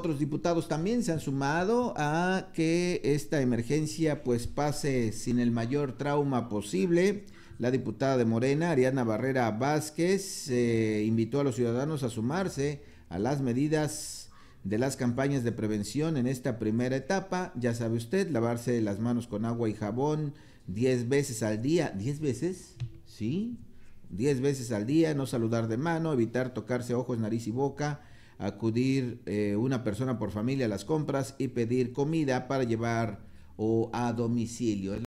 otros diputados también se han sumado a que esta emergencia pues pase sin el mayor trauma posible. La diputada de Morena, Ariana Barrera Vázquez, eh, invitó a los ciudadanos a sumarse a las medidas de las campañas de prevención en esta primera etapa. Ya sabe usted, lavarse las manos con agua y jabón 10 veces al día. ¿10 veces? Sí. 10 veces al día, no saludar de mano, evitar tocarse ojos, nariz y boca acudir eh, una persona por familia a las compras y pedir comida para llevar o a domicilio.